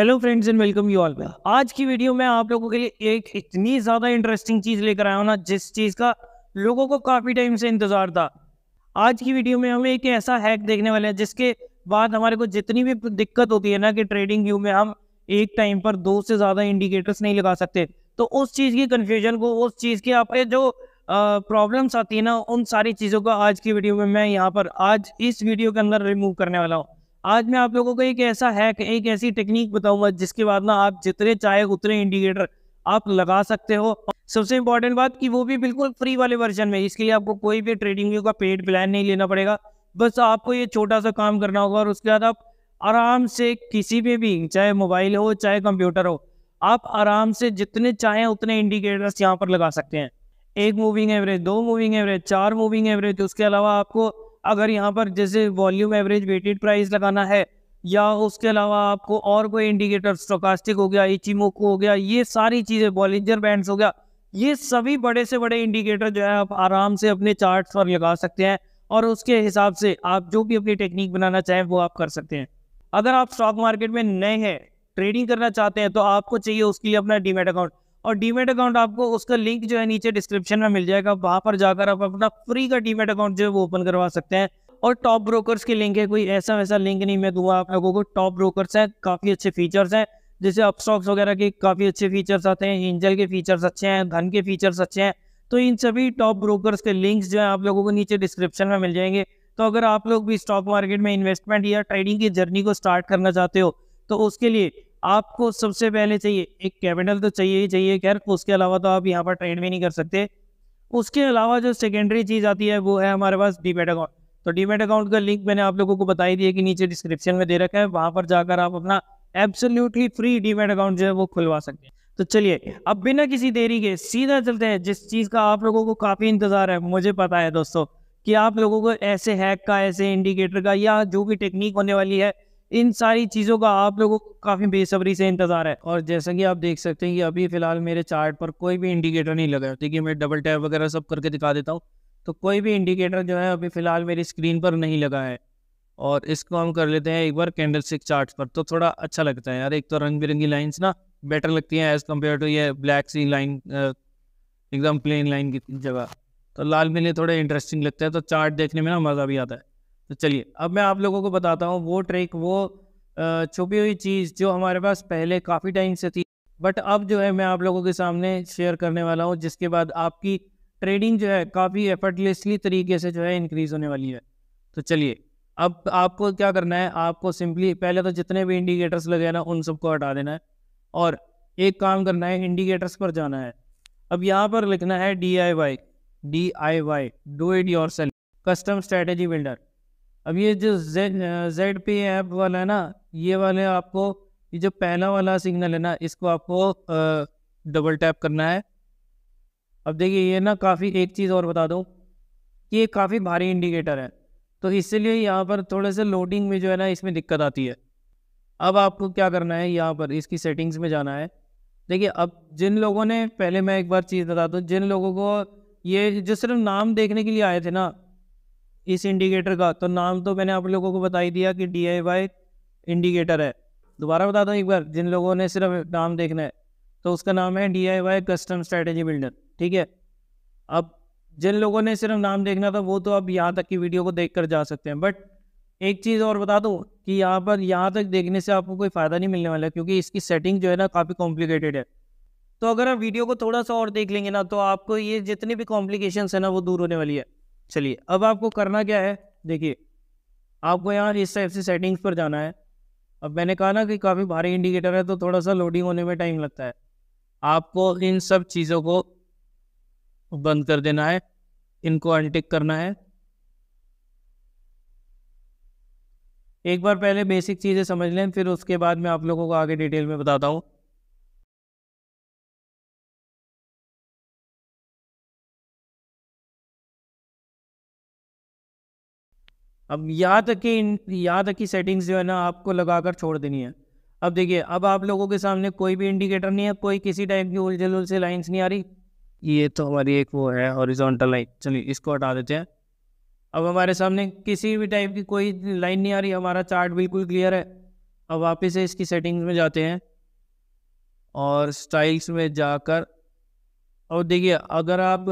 hello friends and welcome you all आज की video में आप लोगों के लिए एक इतनी ज़्यादा इंटरेस्टिंग चीज़ लेकर आया हूँ ना जिस चीज़ का लोगों को काफ़ी टाइम से इंतज़ार था आज की वीडियो में हम एक ऐसा हैक देखने वाले हैं जिसके बाद हमारे को जितनी भी दिक्कत होती है ना कि ट्रेडिंग व्यू में हम एक टाइम पर दो से ज़्यादा इंडिकेटर्स नहीं लगा सकते तो उस चीज़ की कन्फ्यूजन को उस चीज़ की आपके जो प्रॉब्लम्स आती है ना उन सारी चीज़ों को आज की वीडियो में मैं यहाँ पर आज इस वीडियो के अंदर रिमूव करने वाला हूँ आज मैं आप लोगों को एक ऐसा हैक एक ऐसी टेक्निक बताऊंगा जिसके बाद ना आप जितने चाहे उतने इंडिकेटर आप लगा सकते हो सबसे इंपॉर्टेंट बात कि वो भी बिल्कुल फ्री वाले वर्जन में इसके लिए आपको कोई भी ट्रेडिंग का पेड प्लान नहीं लेना पड़ेगा बस आपको ये छोटा सा काम करना होगा और उसके बाद आप आराम से किसी पे भी चाहे मोबाइल हो चाहे कंप्यूटर हो आप आराम से जितने चाहें उतने इंडिकेटर्स यहाँ पर लगा सकते हैं एक मूविंग एवरेज दो मूविंग एवरेज चार मूविंग एवरेज उसके अलावा आपको अगर यहाँ पर जैसे वॉल्यूम एवरेज वेटेड प्राइस लगाना है या उसके अलावा आपको और कोई इंडिकेटर स्टोकास्टिक हो गया इचिमोको हो गया ये सारी चीज़ें बॉलिंजर बैंड्स हो गया ये सभी बड़े से बड़े इंडिकेटर जो है आप आराम से अपने चार्ट पर लगा सकते हैं और उसके हिसाब से आप जो भी अपनी टेक्निक बनाना चाहें वो आप कर सकते हैं अगर आप स्टॉक मार्केट में नए हैं ट्रेडिंग करना चाहते हैं तो आपको चाहिए उसके लिए अपना डीमेट अकाउंट और डीमेट अकाउंट आपको उसका लिंक जो है नीचे डिस्क्रिप्शन में मिल जाएगा वहां पर जाकर आप अपना फ्री का डीमेट अकाउंट जो है वो ओपन करवा सकते हैं और टॉप ब्रोकर्स के लिंक है कोई ऐसा वैसा लिंक नहीं मैं दूंगा आप लोगों को टॉप ब्रोकर्स हैं काफ़ी अच्छे फीचर्स हैं जैसे अपस्टॉक्स वगैरह के काफ़ी अच्छे फीचर्स आते हैं एंजल के फीचर्स अच्छे हैं धन के फीचर्स अच्छे हैं तो इन सभी टॉप ब्रोकर्स के लिंक्स जो है आप लोगों को नीचे डिस्क्रिप्शन में मिल जाएंगे तो अगर आप लोग भी स्टॉक मार्केट में इन्वेस्टमेंट या ट्रेडिंग की जर्नी को स्टार्ट करना चाहते हो तो उसके लिए आपको सबसे पहले चाहिए एक कैपिटल तो चाहिए ही चाहिए खैर उसके अलावा तो आप यहाँ पर ट्रेड भी नहीं कर सकते उसके अलावा जो सेकेंडरी चीज़ आती है वो है हमारे पास डीमेट अकाउंट तो डीमेट अकाउंट का लिंक मैंने आप लोगों को बताई दिया कि नीचे डिस्क्रिप्शन में दे रखा है वहाँ पर जाकर आप अपना एब्सोल्यूटली फ्री डीमेट अकाउंट जो है वो खुलवा सकते हैं तो चलिए अब बिना किसी देरी के सीधा चलते हैं जिस चीज़ का आप लोगों को काफ़ी इंतज़ार है मुझे पता है दोस्तों कि आप लोगों को ऐसे हैक का ऐसे इंडिकेटर का या जो भी टेक्निक होने वाली है इन सारी चीज़ों का आप लोगों को काफ़ी बेसब्री से इंतज़ार है और जैसा कि आप देख सकते हैं कि अभी फ़िलहाल मेरे चार्ट पर कोई भी इंडिकेटर नहीं लगा है मैं डबल टैप वगैरह सब करके दिखा देता हूँ तो कोई भी इंडिकेटर जो है अभी फ़िलहाल मेरी स्क्रीन पर नहीं लगा है और इसको हम कर लेते हैं एक बार कैंडल स्टिक चार्ट पर तो थोड़ा अच्छा लगता है यार एक तो रंग बिरंगी लाइन्स ना बेटर लगती हैं एज़ कम्पेयर टू ये ब्लैक सी लाइन एकदम प्लेन लाइन की जगह तो लाल मिले थोड़े इंटरेस्टिंग लगता है तो चार्ट देखने में ना मज़ा भी आता है तो चलिए अब मैं आप लोगों को बताता हूँ वो ट्रिक वो छुपी हुई चीज़ जो हमारे पास पहले काफ़ी टाइम से थी बट अब जो है मैं आप लोगों के सामने शेयर करने वाला हूँ जिसके बाद आपकी ट्रेडिंग जो है काफ़ी एफर्टलेसली तरीके से जो है इंक्रीज़ होने वाली है तो चलिए अब आपको क्या करना है आपको सिंपली पहले तो जितने भी इंडिकेटर्स लगे हैं ना उन सबको हटा देना है और एक काम करना है इंडिकेटर्स पर जाना है अब यहाँ पर लिखना है D I Y D I Y do it yourself custom strategy builder अब ये जो जेड जेड पे ऐप वाला है ना ये वाले आपको ये जो पहला वाला सिग्नल है ना इसको आपको डबल टैप करना है अब देखिए ये ना काफ़ी एक चीज़ और बता दूँ ये काफ़ी भारी इंडिकेटर है तो इसलिए यहाँ पर थोड़े से लोडिंग में जो है ना इसमें दिक्कत आती है अब आपको क्या करना है यहाँ पर इसकी सेटिंग्स में जाना है देखिए अब जिन लोगों ने पहले मैं एक बार चीज़ बता दूँ जिन लोगों को ये जो सिर्फ नाम देखने के लिए आए थे ना इस इंडिकेटर का तो नाम तो मैंने आप लोगों को बता ही दिया कि डी इंडिकेटर है दोबारा बता दो एक बार जिन लोगों ने सिर्फ नाम देखना है तो उसका नाम है डी कस्टम स्ट्रेटेजी बिल्डर ठीक है अब जिन लोगों ने सिर्फ नाम देखना था वो तो अब यहाँ तक की वीडियो को देख कर जा सकते हैं बट एक चीज़ और बता दो कि यहाँ पर यहाँ तक देखने से आपको कोई फ़ायदा नहीं मिलने वाला क्योंकि इसकी सेटिंग जो है ना काफ़ी कॉम्प्लिकेटेड है तो अगर आप वीडियो को थोड़ा सा और देख लेंगे ना तो आपको ये जितनी भी कॉम्प्लिकेशंस है ना वो दूर होने वाली है चलिए अब आपको करना क्या है देखिए आपको यहाँ इस टाइप से सेटिंग्स पर जाना है अब मैंने कहा ना कि काफ़ी भारी इंडिकेटर है तो थोड़ा सा लोडिंग होने में टाइम लगता है आपको इन सब चीज़ों को बंद कर देना है इनको अनटिक करना है एक बार पहले बेसिक चीज़ें समझ लें फिर उसके बाद मैं आप लोगों को आगे डिटेल में बताता हूँ अब यहाँ तक की यहाँ तक की सेटिंग्स जो है ना आपको लगा कर छोड़ देनी है अब देखिए अब आप लोगों के सामने कोई भी इंडिकेटर नहीं है कोई किसी टाइप की उलझल उलझे लाइन्स नहीं आ रही ये तो हमारी एक वो है ऑरिजोनटल लाइन चलिए इसको हटा देते हैं अब हमारे सामने किसी भी टाइप की कोई लाइन नहीं आ रही हमारा चार्ट बिल्कुल क्लियर है अब वापस से इसकी सेटिंग्स में जाते हैं और स्टाइल्स में जाकर और देखिए अगर आप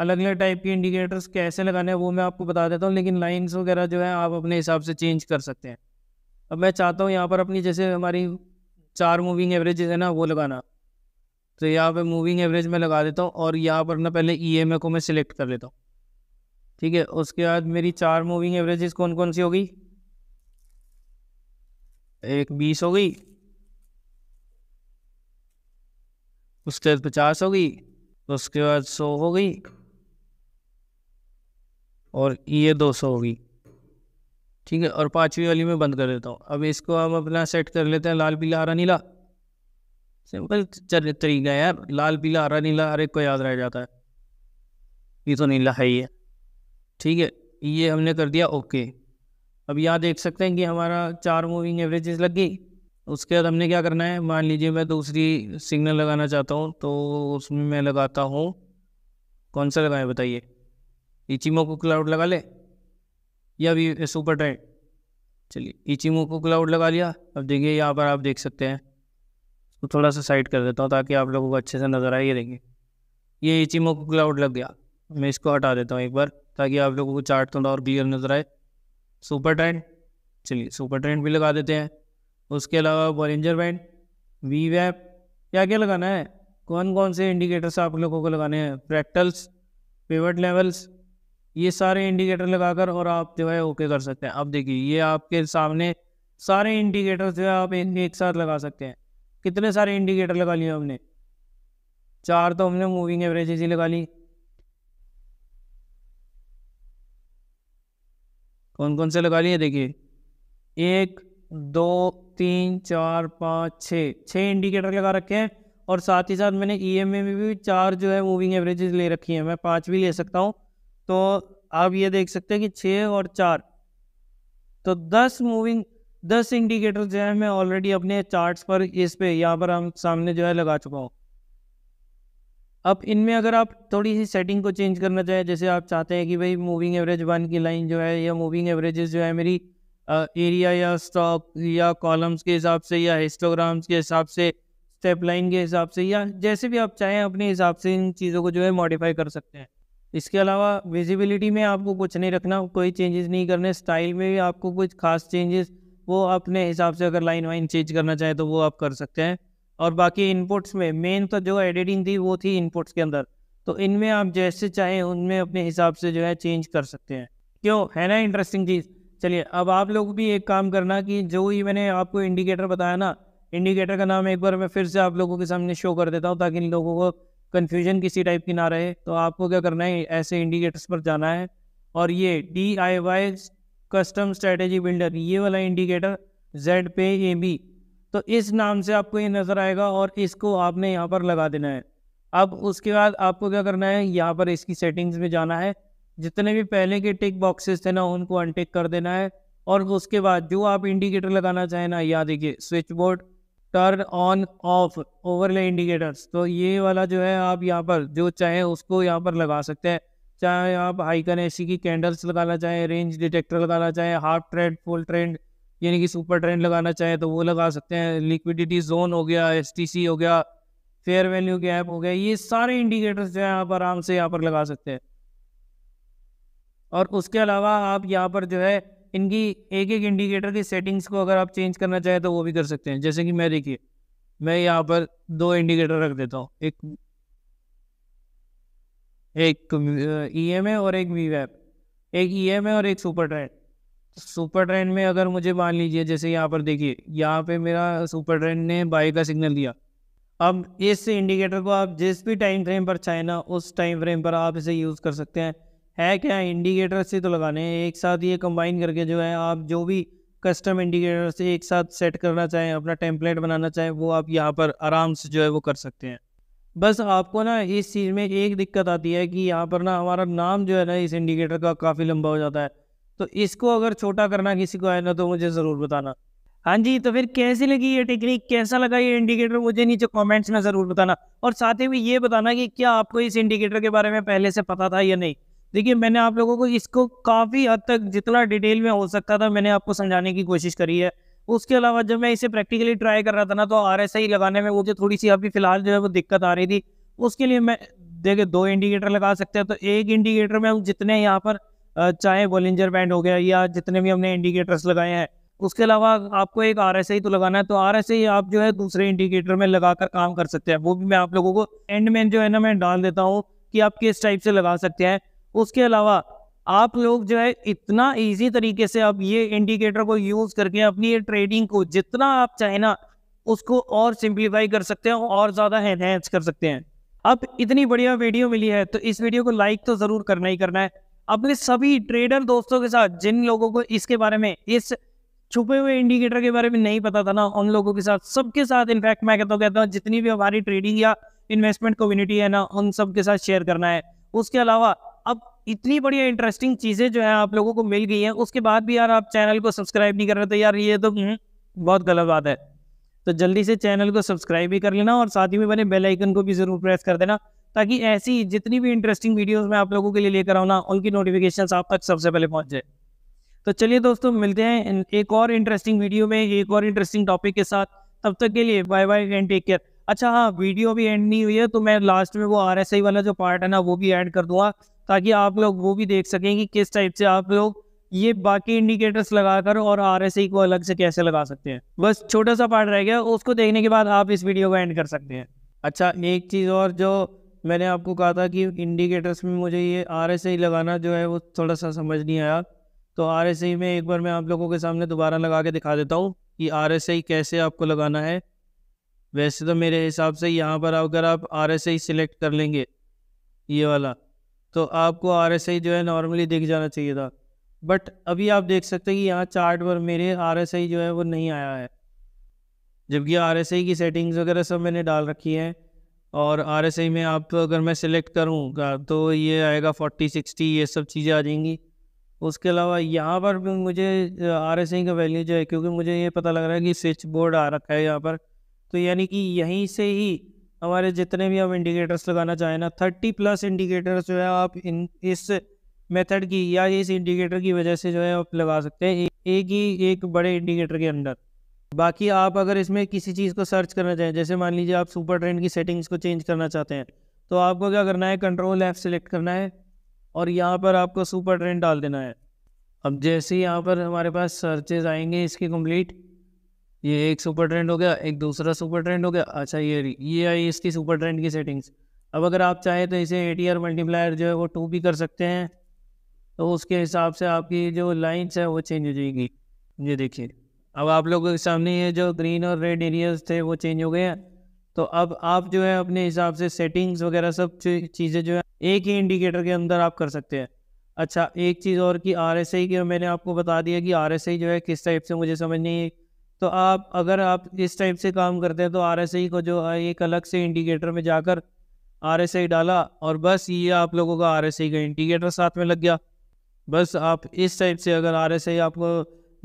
अलग अलग टाइप के इंडिकेटर्स कैसे लगाने हैं वो मैं आपको बता देता हूँ लेकिन लाइन्स वगैरह जो है आप अपने हिसाब से चेंज कर सकते हैं अब मैं चाहता हूँ यहाँ पर अपनी जैसे हमारी चार मूविंग एवरेजेज है ना वो लगाना तो यहाँ पे मूविंग एवरेज में लगा देता हूँ और यहाँ पर ना पहले ई को मैं सिलेक्ट कर लेता हूँ ठीक है उसके बाद मेरी चार मूविंग एवरेजेस कौन कौन सी होगी एक बीस हो गई उसके बाद पचास हो गई उसके बाद सौ हो गई और ये दो सौ होगी ठीक है और पाँचवीं वाली में बंद कर देता हूँ अब इसको हम अपना सेट कर लेते हैं लाल पीला हरा नीला सिंपल तरीका है यार लाल पीला हरा नीला हर एक को याद रह जाता है ये तो नीला है ही ठीक है ये हमने कर दिया ओके अब यहाँ देख सकते हैं कि हमारा चार मूविंग एवरेजेस लग गई उसके बाद हमने क्या करना है मान लीजिए मैं दूसरी सिग्नल लगाना चाहता हूँ तो उसमें मैं लगाता हूँ कौन सा लगाएं बताइए इचिमो को क्लाउड लगा ले या भी सुपर ट्रेंड चलिए इचिमो को क्लाउड लगा लिया अब देखिए यहाँ पर आप देख सकते हैं इसको थोड़ा सा साइड कर देता हूँ ताकि आप लोगों को अच्छे से नज़र आए ये देंगे ये इचिमो को क्लाउड लग गया मैं इसको हटा देता हूँ एक बार ताकि आप लोगों को चार्ट थोड़ा और क्लियर नज़र आए सुपर ट्रेंड चलिए सुपर ट्रेंड भी लगा देते हैं उसके अलावा बॉलेंजर बैंड वी वैप क्या क्या लगाना है कौन कौन से इंडिकेटर्स आप लोगों को लगाने हैं फ्रैक्टल्स पेवर्ड लेवल्स ये सारे इंडिकेटर लगाकर और आप जो है ओके कर सकते हैं अब देखिए ये आपके सामने सारे इंडिकेटर जो है आप एक, एक साथ लगा सकते हैं कितने सारे इंडिकेटर लगा लिए हमने चार तो हमने मूविंग एवरेजेस ही लगा ली कौन कौन से लगा लिए देखिए एक दो तीन चार पाँच छः छः इंडिकेटर लगा रखे हैं और साथ ही साथ मैंने ई में भी चार जो है मूविंग एवरेजेस ले रखी है मैं पाँच भी ले सकता हूँ तो आप ये देख सकते हैं कि छः और चार तो दस मूविंग दस इंडिकेटर जो है मैं ऑलरेडी अपने चार्ट्स पर इस पे यहाँ पर हम सामने जो है लगा चुका हूँ अब इनमें अगर आप थोड़ी सी सेटिंग को चेंज करना चाहें जैसे आप चाहते हैं कि भाई मूविंग एवरेज वन की लाइन जो है या मूविंग एवरेजेस जो है मेरी एरिया या स्टॉक या कॉलम्स के हिसाब से या हिस्टोग्राम्स के हिसाब से स्टेप लाइन के हिसाब से या जैसे भी आप चाहें अपने हिसाब से इन चीज़ों को जो है मॉडिफाई कर सकते हैं इसके अलावा विजिबिलिटी में आपको कुछ नहीं रखना कोई चेंजेस नहीं करने स्टाइल में भी आपको कुछ खास चेंजेस वो अपने हिसाब से अगर लाइन वाइन चेंज करना चाहे तो वो आप कर सकते हैं और बाकी इनपुट्स में मेन तो जो एडिटिंग थी वो थी इनपुट्स के अंदर तो इनमें आप जैसे चाहें उनमें अपने हिसाब से जो है चेंज कर सकते हैं क्यों है ना इंटरेस्टिंग चीज़ चलिए अब आप लोग भी एक काम करना कि जो ही मैंने आपको इंडिकेटर बताया ना इंडिकेटर का नाम एक बार मैं फिर से आप लोगों के सामने शो कर देता हूँ ताकि इन लोगों को कन्फ्यूजन किसी टाइप की ना रहे तो आपको क्या करना है ऐसे इंडिकेटर्स पर जाना है और ये D I Y custom strategy builder ये वाला इंडिकेटर जेड पे ए बी तो इस नाम से आपको ये नज़र आएगा और इसको आपने यहाँ पर लगा देना है अब उसके बाद आपको क्या करना है यहाँ पर इसकी सेटिंग्स में जाना है जितने भी पहले के टिक बॉक्सेस थे ना उनको अनटिक कर देना है और उसके बाद जो आप इंडिकेटर लगाना चाहें ना यहाँ देखिए switchboard turn on off overlay indicators तो ये वाला जो है आप यहाँ पर जो चाहे उसको यहाँ पर लगा सकते हैं चाहे आप हाइकन एसी की कैंडल्स लगाना चाहें रेंज डिटेक्टर लगाना चाहें हाफ ट्रेंड फुल ट्रेंड यानी कि सुपर ट्रेंड लगाना चाहें तो वो लगा सकते हैं लिक्विडिटी जोन हो गया एस हो गया फेयर वैल्यू गैप हो गया ये सारे इंडिकेटर्स जो है आप आराम से यहाँ पर लगा सकते हैं और उसके अलावा आप यहाँ पर जो है इनकी एक एक इंडिकेटर की सेटिंग्स को अगर आप चेंज करना चाहें तो वो भी कर सकते हैं जैसे कि मैं देखिए मैं यहाँ पर दो इंडिकेटर रख देता हूँ एक एक ई एम ए और एक वी वैप एक ई एम ए और एक सुपर ट्रेंड सुपर ट्रेंड में अगर मुझे मान लीजिए जैसे यहाँ पर देखिए यहाँ पे मेरा सुपर ट्रेंड ने बाई का सिग्नल दिया अब इस इंडिकेटर को आप जिस भी टाइम फ्रेम पर चाहें ना उस टाइम फ्रेम पर आप इसे यूज़ कर सकते हैं है क्या इंडिकेटर से तो लगाने हैं एक साथ ये कंबाइन करके जो है आप जो भी कस्टम इंडिकेटर से एक साथ सेट करना चाहें अपना टेम्पलेट बनाना चाहें वो आप यहाँ पर आराम से जो है वो कर सकते हैं बस आपको ना इस चीज़ में एक दिक्कत आती है कि यहाँ पर ना हमारा नाम जो है ना इस इंडिकेटर का काफ़ी लंबा हो जाता है तो इसको अगर छोटा करना किसी को है ना तो मुझे ज़रूर बताना हाँ जी तो फिर कैसी लगी ये टेक्निक कैसा लगा ये इंडिकेटर मुझे नीचे कमेंट्स में ज़रूर बताना और साथ ही ये बताना कि क्या आपको इस इंडिकेटर के बारे में पहले से पता था या नहीं देखिए मैंने आप लोगों को इसको काफ़ी हद तक जितना डिटेल में हो सकता था मैंने आपको समझाने की कोशिश करी है उसके अलावा जब मैं इसे प्रैक्टिकली ट्राई कर रहा था ना तो आर लगाने में मुझे थोड़ी सी अभी फिलहाल जो है वो दिक्कत आ रही थी उसके लिए मैं देखिए दो इंडिकेटर लगा सकते हैं तो एक इंडिकेटर में हम जितने यहाँ पर चाहे वॉलेंजर बैंड हो गया या जितने भी हमने इंडिकेटर्स लगाए हैं उसके अलावा आपको एक आर तो लगाना है तो आर आप जो है दूसरे इंडिकेटर में लगा कर काम कर सकते हैं वो भी मैं आप लोगों को एंड में जो है ना मैं डाल देता हूँ कि आप किस टाइप से लगा सकते हैं उसके अलावा आप लोग जो है इतना इजी तरीके से आप ये इंडिकेटर को यूज करके अपनी ये ट्रेडिंग को जितना आप चाहे ना उसको और सिंप्लीफाई कर सकते हैं और ज़्यादा एनहेंस कर सकते हैं अब इतनी बढ़िया वीडियो मिली है तो इस वीडियो को लाइक तो ज़रूर करना ही करना है अपने सभी ट्रेडर दोस्तों के साथ जिन लोगों को इसके बारे में इस छुपे हुए इंडिकेटर के बारे में नहीं पता था ना उन लोगों के साथ सबके साथ इनफैक्ट मैं कहता कहता हूँ जितनी भी हमारी ट्रेडिंग या इन्वेस्टमेंट कम्युनिटी है ना उन सबके साथ शेयर करना है उसके अलावा अब इतनी बढ़िया इंटरेस्टिंग चीज़ें जो है आप लोगों को मिल गई हैं उसके बाद भी यार आप चैनल को सब्सक्राइब नहीं कर रहे तो यार ये तो हम्म, बहुत गलत बात है तो जल्दी से चैनल को सब्सक्राइब भी कर लेना और साथ ही में बेल आइकन को भी ज़रूर प्रेस कर देना ताकि ऐसी जितनी भी इंटरेस्टिंग वीडियोस मैं आप लोगों के लिए लेकर आऊँ ना उनकी नोटिफिकेशन आप तक सबसे पहले पहुँच जाए तो चलिए दोस्तों मिलते हैं एक और इंटरेस्टिंग वीडियो में एक और इंटरेस्टिंग टॉपिक के साथ तब तक के लिए bye bye and take care अच्छा हाँ वीडियो भी एंड नहीं हुई है तो मैं लास्ट में वो आर वाला जो पार्ट है ना वो भी ऐड कर दूंगा ताकि आप लोग वो भी देख सकें कि किस टाइप से आप लोग ये बाकी इंडिकेटर्स लगाकर और आर को अलग से कैसे लगा सकते हैं बस छोटा सा पार्ट रह गया उसको देखने के बाद आप इस वीडियो को एंड कर सकते हैं अच्छा एक चीज़ और जो मैंने आपको कहा था कि इंडिकेटर्स में मुझे ये आर लगाना जो है वो थोड़ा सा समझ नहीं आया तो आर में एक बार मैं आप लोगों के सामने दोबारा लगा के दिखा देता हूँ कि आर कैसे आपको लगाना है वैसे तो मेरे हिसाब से यहाँ पर अगर आप आर सिलेक्ट कर लेंगे ये वाला तो आपको आर एस आई जो है नॉर्मली दिख जाना चाहिए था बट अभी आप देख सकते हैं कि यहाँ चार्ट पर मेरे आर एस आई जो है वो नहीं आया है जबकि आर एस आई की सेटिंग्स वगैरह सब मैंने डाल रखी है और आर एस आई में आप अगर मैं सिलेक्ट करूँगा तो ये आएगा फोर्टी सिक्सटी ये सब चीज़ें आ जाएंगी उसके अलावा यहाँ पर भी मुझे आर एस आई का वैल्यू जो है क्योंकि मुझे ये पता लग रहा है कि स्विच बोर्ड आ रखा है यहाँ पर तो यानी कि यहीं से ही हमारे जितने भी हम इंडिकेटर्स लगाना चाहें ना थर्टी प्लस इंडिकेटर्स जो है आप इन इस मेथड की या इस इंडिकेटर की वजह से जो है आप लगा सकते हैं एक ही एक बड़े इंडिकेटर के अंदर बाकी आप अगर इसमें किसी चीज़ को सर्च करना चाहें जैसे मान लीजिए आप सुपर ट्रेंड की सेटिंग्स को चेंज करना चाहते हैं तो आपको क्या करना है कंट्रोल ऐप सेलेक्ट करना है और यहाँ पर आपको सुपर ट्रेंड डाल देना है अब जैसे यहाँ पर हमारे पास सर्चेज आएंगे इसके कंप्लीट ये एक सुपर ट्रेंड हो गया एक दूसरा सुपर ट्रेंड हो गया अच्छा ये ये आई इसकी सुपर ट्रेंड की सेटिंग्स अब अगर आप चाहें तो इसे ए टी मल्टीप्लायर जो है वो टू भी कर सकते हैं तो उसके हिसाब से आपकी जो लाइन्स है वो चेंज हो जाएगी ये देखिए अब आप लोगों के सामने ये जो ग्रीन और रेड एरियाज थे वो चेंज हो गए हैं तो अब आप जो है अपने हिसाब से सेटिंग्स वगैरह सब चीज़ें जो है एक ही इंडिकेटर के अंदर आप कर सकते हैं अच्छा एक चीज़ और कि आर एस आई की मैंने आपको बता दिया कि आर एस आई जो है किस टाइप से मुझे समझ नहीं तो आप अगर आप इस टाइप से काम करते हैं तो आर एस आई को जो है एक अलग से इंडिकेटर में जाकर आर एस आई डाला और बस ये आप लोगों का आर एस आई का इंडिकेटर साथ में लग गया बस आप इस टाइप से अगर आर एस आई आपको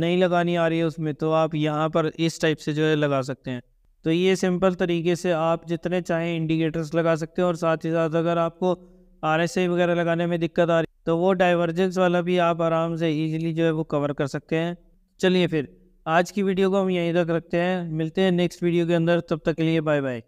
नहीं लगानी आ रही है उसमें तो आप यहाँ पर इस टाइप से जो है लगा सकते हैं तो ये सिंपल तरीके से आप जितने चाहें इंडिकेटर्स लगा सकते हैं और साथ ही साथ अगर आपको आर एस आई वगैरह लगाने में दिक्कत आ रही तो वो डाइवर्जेंस वाला भी आप आराम से ईजिली जो है वो कवर कर सकते हैं चलिए फिर आज की वीडियो को हम यहीं तक रखते हैं मिलते हैं नेक्स्ट वीडियो के अंदर तब तक के लिए बाय बाय